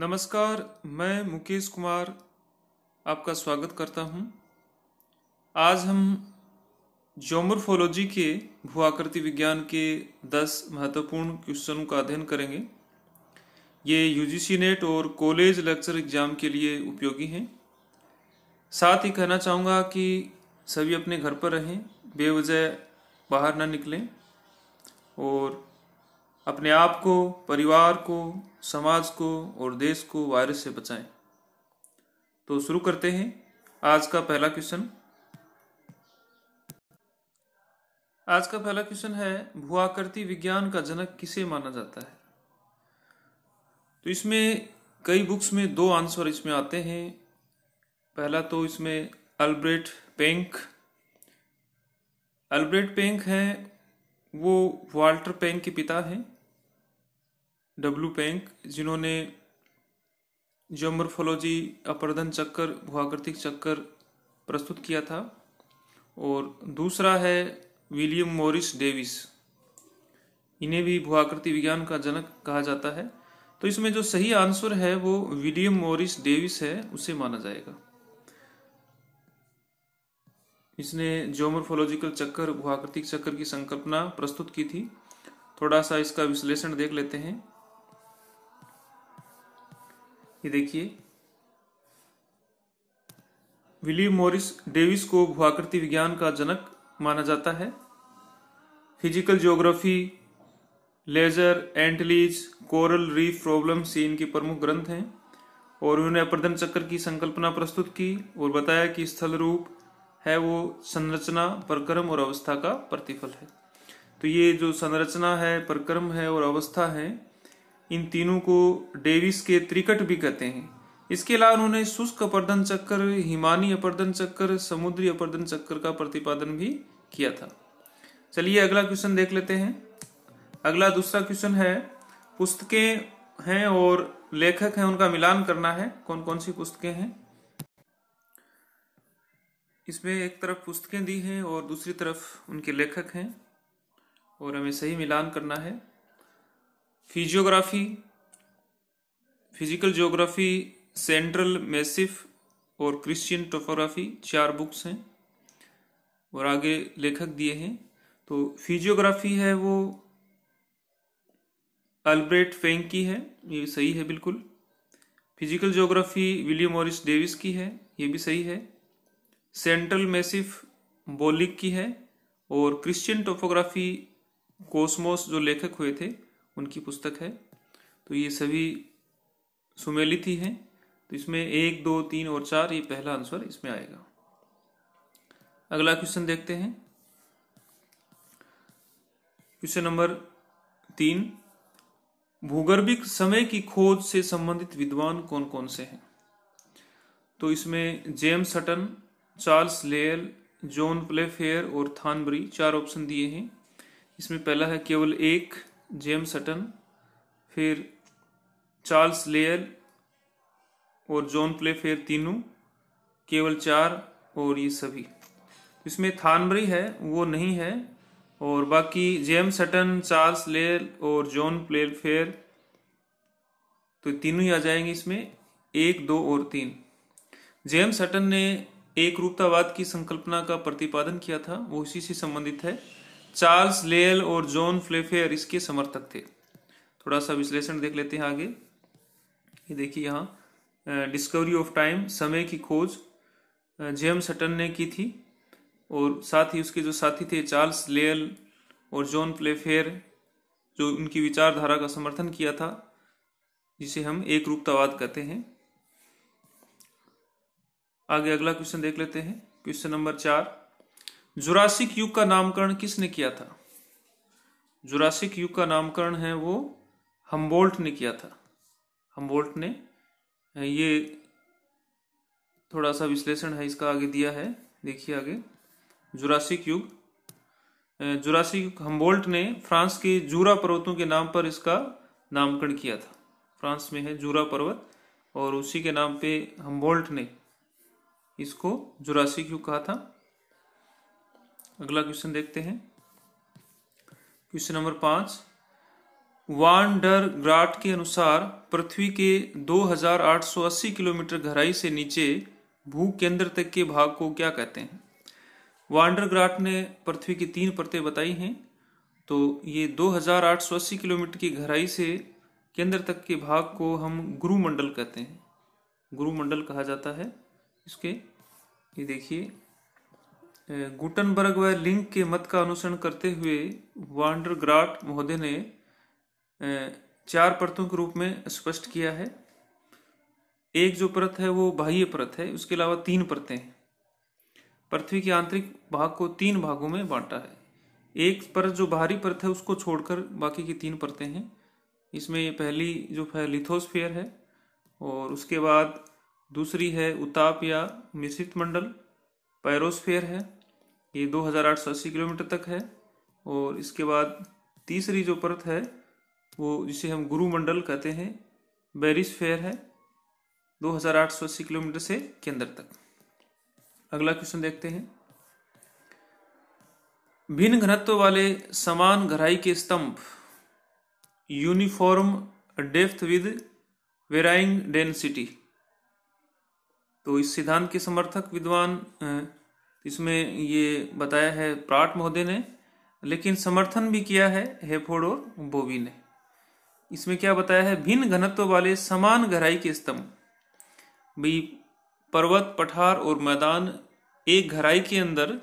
नमस्कार मैं मुकेश कुमार आपका स्वागत करता हूं। आज हम जोमोर्फोलॉजी के भूआकृति विज्ञान के 10 महत्वपूर्ण क्वेश्चनों का अध्ययन करेंगे ये यूजीसी नेट और कॉलेज लेक्चर एग्जाम के लिए उपयोगी हैं साथ ही कहना चाहूँगा कि सभी अपने घर पर रहें बेवजह बाहर ना निकलें और अपने आप को परिवार को समाज को और देश को वायरस से बचाएं तो शुरू करते हैं आज का पहला क्वेश्चन आज का पहला क्वेश्चन है भूआकृति विज्ञान का जनक किसे माना जाता है तो इसमें कई बुक्स में दो आंसर इसमें आते हैं पहला तो इसमें अल्ब्रेट पेंक अल्ब्रेट पेंक हैं वो वाल्टर पेंक के पिता हैं डब्ल्यू पैंक जिन्होंने जोमर्फोलॉजी अपर्धन चक्कर भूआकृतिक चक्कर प्रस्तुत किया था और दूसरा है विलियम मॉरिस डेविस इन्हें भी भूआकृति विज्ञान का जनक कहा जाता है तो इसमें जो सही आंसर है वो विलियम मॉरिस डेविस है उसे माना जाएगा इसने जोमोर्फोलॉजिकल चक्कर भूआकृतिक चक्कर की संकल्पना प्रस्तुत की थी थोड़ा सा इसका विश्लेषण देख लेते हैं ये देखिए विलियम मॉरिस डेविस को भूआकृति विज्ञान का जनक माना जाता है physical geography Lesser Antilles coral reef problem से इनके प्रमुख ग्रंथ हैं और उन्होंने अपर्धन चक्र की संकल्पना प्रस्तुत की और बताया कि स्थल रूप है वो संरचना परक्रम और अवस्था का प्रतिफल है तो ये जो संरचना है परक्रम है और अवस्था है इन तीनों को डेविस के त्रिकट भी कहते हैं इसके अलावा उन्होंने शुष्क अपर्दन चक्कर हिमानी अपर्दन चक्कर समुद्री अपर्दन चक्कर का प्रतिपादन भी किया था चलिए अगला क्वेश्चन देख लेते हैं अगला दूसरा क्वेश्चन है पुस्तकें हैं और लेखक हैं उनका मिलान करना है कौन कौन सी पुस्तकें हैं इसमें एक तरफ पुस्तकें दी हैं और दूसरी तरफ उनके लेखक हैं और हमें सही मिलान करना है physiography physical geography central massif और क्रिश्चियन टोफोग्राफी चार बुक्स हैं और आगे लेखक दिए हैं तो फिजियोग्राफी है वो अल्ब्रेट फेंग की है ये भी सही है बिल्कुल physical geography William Morris Davis की है ये भी सही है सेंट्रल मेसिफ बोलिक की है और क्रिश्चियन टोपोग्राफी कोसमोस जो लेखक हुए थे उनकी पुस्तक है तो ये सभी सुमेलित ही हैं तो इसमें एक दो तीन और चार ये पहला आंसर इसमें आएगा अगला क्वेश्चन देखते हैं क्वेश्चन नंबर तीन भूगर्भिक समय की खोज से संबंधित विद्वान कौन कौन से हैं तो इसमें James Hutton Charles Lyell John Playfair और थानबरी चार ऑप्शन दिए हैं इसमें पहला है केवल एक जेम सटन फिर चार्ल्स लेयर और जॉन प्ले फेयर तीनों केवल चार और ये सभी इसमें थानबरी है वो नहीं है और बाकी जेम सटन चार्ल्स लेयर और जॉन प्ले फेयर तो तीनों ही आ जाएंगे इसमें एक दो और तीन जेम सटन ने एक रूपतावाद की संकल्पना का प्रतिपादन किया था वो इसी से संबंधित है चार्ल्स लेल और जॉन फ्लेफेयर इसके समर्थक थे थोड़ा सा विश्लेषण देख लेते हैं आगे ये देखिए यहाँ डिस्कवरी ऑफ टाइम समय की खोज जेम्स हटन ने की थी और साथ ही उसके जो साथी थे चार्ल्स लेल और जॉन प्लेफेयर जो उनकी विचारधारा का समर्थन किया था जिसे हम एक रूपतावाद कहते हैं आगे अगला क्वेश्चन देख लेते हैं क्वेश्चन नंबर चार जुरासिक युग का नामकरण किसने किया था जुरासिक युग का नामकरण है वो हम्बोल्ट ने किया था हम्बोल्ट ने ये थोड़ा सा विश्लेषण है इसका आगे दिया है देखिए आगे जुरासिक युग जुरासिक युग हम्बोल्ट ने फ्रांस के जूरा पर्वतों के नाम पर इसका नामकरण किया था फ्रांस में है जूरा पर्वत और उसी के नाम पे हम्बोल्ट ने इसको जुरासिक युग कहा था अगला क्वेश्चन देखते हैं क्वेश्चन नंबर पांच वान डर ग्राट के अनुसार पृथ्वी के 2880 किलोमीटर गहराई से नीचे भू केंद्र तक के भाग को क्या कहते हैं ग्राट ने पृथ्वी की तीन परतें बताई हैं तो ये 2880 किलोमीटर की गहराई से केंद्र तक के भाग को हम गुरुमंडल कहते हैं गुरुमंडल कहा जाता है इसके ये देखिए गुटनबर्ग व लिंक के मत का अनुसरण करते हुए वांडरग्राट महोदय ने चार परतों के रूप में स्पष्ट किया है एक जो परत है वो बाह्य परत है उसके अलावा तीन परतें हैं पृथ्वी के आंतरिक भाग को तीन भागों में बांटा है एक परत जो बाहरी परत है उसको छोड़कर बाकी की तीन परतें हैं इसमें पहली जो है लिथोस्फेयर है और उसके बाद दूसरी है उताप या मिश्रित मंडल पैरोस्फेयर है ये अस्सी किलोमीटर तक है और इसके बाद तीसरी जो परत है वो जिसे हम गुरुमंडल कहते हैं बैरिस फेयर है 2880 किलोमीटर से केंद्र तक अगला क्वेश्चन देखते हैं भिन्न घनत्व वाले समान गहराई के स्तंभ uniform depth with varying density तो इस सिद्धांत के समर्थक विद्वान इसमें ये बताया है प्राट महोदय ने लेकिन समर्थन भी किया है हेफोड और बोवी ने इसमें क्या बताया है भिन्न घनत्व वाले समान गहराई के स्तंभ भी पर्वत पठार और मैदान एक गहराई के अंदर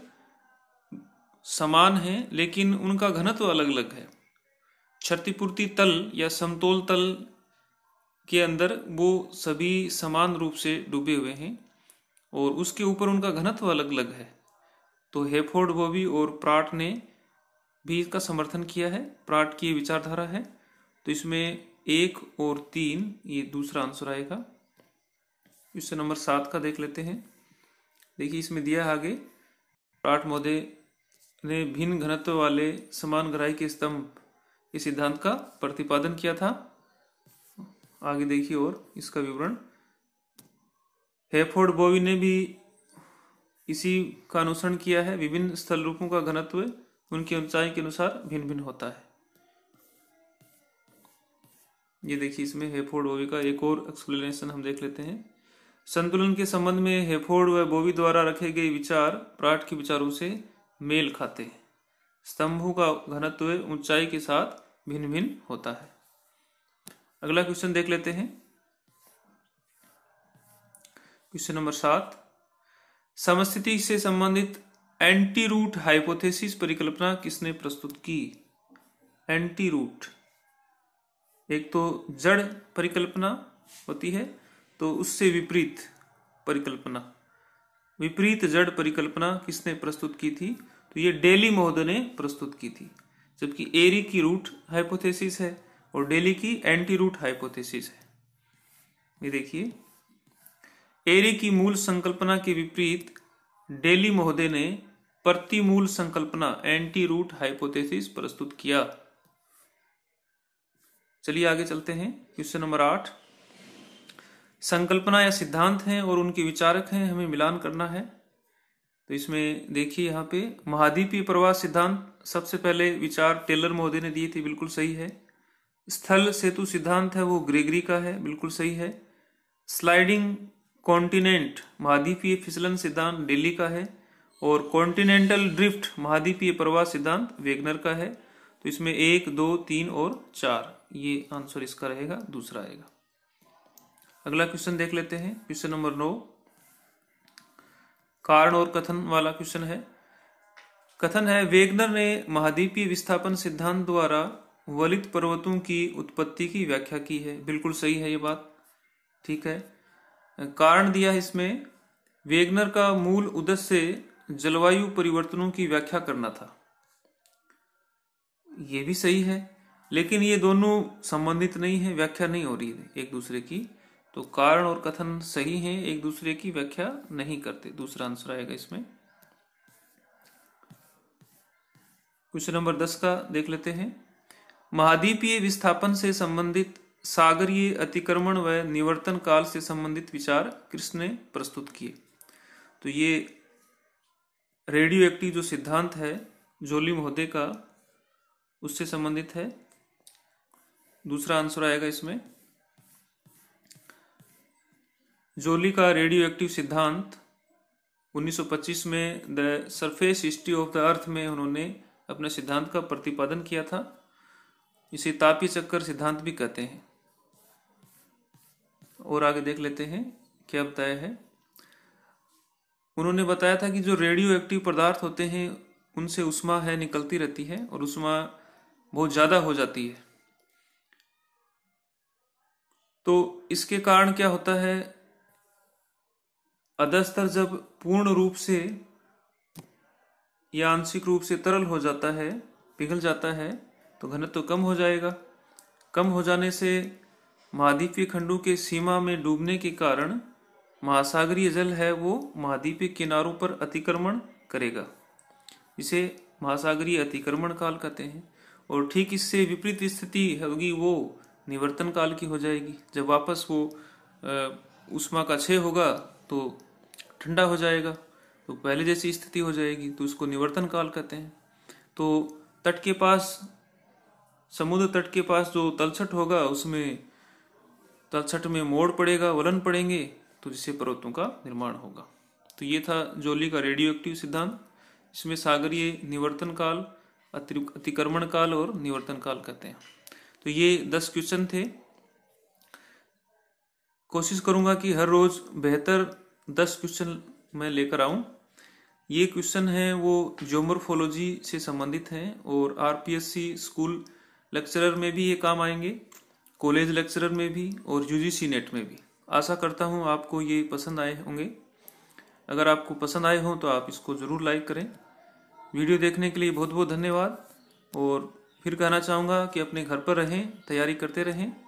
समान है लेकिन उनका घनत्व अलग अलग है क्षतिपूर्ति तल या समतोल तल के अंदर वो सभी समान रूप से डूबे हुए हैं और उसके ऊपर उनका घनत्व अलग अलग है तो हेफोर्ड बोबी और प्राट ने भी इसका समर्थन किया है प्राट की विचारधारा है तो इसमें एक और तीन ये दूसरा आंसर आएगा इससे नंबर सात का देख लेते हैं देखिए इसमें दिया आगे प्राट मोदे ने भिन्न घनत्व वाले समान ग्राही के स्तंभ के सिद्धांत का प्रतिपादन किया था आगे देखिए और इसका विवरण हेफोर्ड बोवी ने भी इसी का अनुसरण किया है विभिन्न स्थल रूपों का घनत्व उनकी ऊंचाई के अनुसार भिन्न भिन्न होता है ये देखिए इसमें हेफोर्ड बोवी का एक और एक्सप्लेनेशन हम देख लेते हैं संतुलन के संबंध में हेफोर्ड व बोवी द्वारा रखे गए विचार प्राट के विचारों से मेल खाते हैं स्तंभों का घनत्व ऊंचाई के साथ भिन्न भिन्न होता है अगला क्वेश्चन देख लेते हैं क्वेश्चन नंबर सात समस्थिति से संबंधित एंटी रूट हाइपोथेसिस परिकल्पना किसने प्रस्तुत की एंटी रूट एक तो जड़ परिकल्पना होती है तो उससे विपरीत परिकल्पना विपरीत जड़ परिकल्पना किसने प्रस्तुत की थी तो ये डेली महोदय ने प्रस्तुत की थी जबकि एरी की रूट हाइपोथेसिस है और डेली की एंटी रूट हाइपोथेसिस है ये देखिए एरे की मूल संकल्पना के विपरीत डेली महोदय ने प्रतिमूल संकल्पना एंटी रूट हाइपोथेसिस प्रस्तुत किया चलिए आगे चलते हैं क्वेश्चन नंबर आठ संकल्पना या सिद्धांत हैं और उनके विचारक हैं हमें मिलान करना है तो इसमें देखिए यहाँ पे महाद्वीपीय प्रवाह सिद्धांत सबसे पहले विचार टेलर महोदय ने दिए थे बिल्कुल सही है स्थल सेतु सिद्धांत है वो ग्रेगरी का है बिल्कुल सही है स्लाइडिंग कॉन्टिनेंट महाद्वीपीय फिसलन सिद्धांत डेली का है और कॉन्टिनेंटल ड्रिफ्ट महाद्वीपीय प्रवाह सिद्धांत वेगनर का है तो इसमें एक दो तीन और चार ये आंसर इसका रहेगा दूसरा आएगा अगला क्वेश्चन देख लेते हैं क्वेश्चन नंबर नौ कारण और कथन वाला क्वेश्चन है कथन है वेगनर ने महाद्वीपीय विस्थापन सिद्धांत द्वारा वलित पर्वतों की उत्पत्ति की व्याख्या की है बिल्कुल सही है ये बात ठीक है कारण दिया है इसमें वेगनर का मूल उद्देश्य जलवायु परिवर्तनों की व्याख्या करना था ये भी सही है लेकिन ये दोनों संबंधित नहीं है व्याख्या नहीं हो रही है एक दूसरे की तो कारण और कथन सही है एक दूसरे की व्याख्या नहीं करते दूसरा आंसर आएगा इसमें क्वेश्चन नंबर दस का देख लेते हैं महाद्वीपीय विस्थापन से संबंधित सागरीय अतिक्रमण व निवर्तन काल से संबंधित विचार कृष्ण ने प्रस्तुत किए तो ये रेडियो एक्टिव जो सिद्धांत है जोली महोदय का उससे संबंधित है दूसरा आंसर आएगा इसमें जोली का रेडियो एक्टिव सिद्धांत 1925 में the surface history of the earth में उन्होंने अपने सिद्धांत का प्रतिपादन किया था इसे तापी चक्कर सिद्धांत भी कहते हैं और आगे देख लेते हैं क्या बताया है उन्होंने बताया था कि जो रेडियो एक्टिव पदार्थ होते हैं उनसे उष्मा है निकलती रहती है और उष्मा बहुत ज़्यादा हो जाती है तो इसके कारण क्या होता है अधस्तर जब पूर्ण रूप से या आंशिक रूप से तरल हो जाता है पिघल जाता है तो घनत्व तो कम हो जाएगा कम हो जाने से महाद्वीपीय खंडों के सीमा में डूबने के कारण महासागरीय जल है वो महाद्वीपीय किनारों पर अतिक्रमण करेगा इसे महासागरीय अतिक्रमण काल कहते हैं और ठीक इससे विपरीत स्थिति होगी वो निवर्तन काल की हो जाएगी जब वापस वो उष्मा का क्षय होगा तो ठंडा हो जाएगा तो पहले जैसी स्थिति हो जाएगी तो उसको निवर्तन काल कहते हैं तो तट के पास समुद्र तट के पास जो तलछट होगा उसमें तलछट में मोड़ पड़ेगा वलन पड़ेंगे तो जिससे पर्वतों का निर्माण होगा तो ये था जोली का रेडियो एक्टिव सिद्धांत इसमें सागरीय निवर्तन काल अतिक्रमण काल और निवर्तन काल कहते हैं तो ये दस क्वेश्चन थे कोशिश करूंगा कि हर रोज़ बेहतर दस क्वेश्चन मैं लेकर आऊं ये क्वेश्चन है वो ज्योमोरफोलॉजी से संबंधित हैं और आरपीएससी स्कूल लेक्चरर में भी ये काम आएंगे कॉलेज लेक्चरर में भी और यूजीसी नेट में भी आशा करता हूँ आपको ये पसंद आए होंगे अगर आपको पसंद आए हों तो आप इसको ज़रूर लाइक करें वीडियो देखने के लिए बहुत बहुत धन्यवाद और फिर कहना चाहूँगा कि अपने घर पर रहें तैयारी करते रहें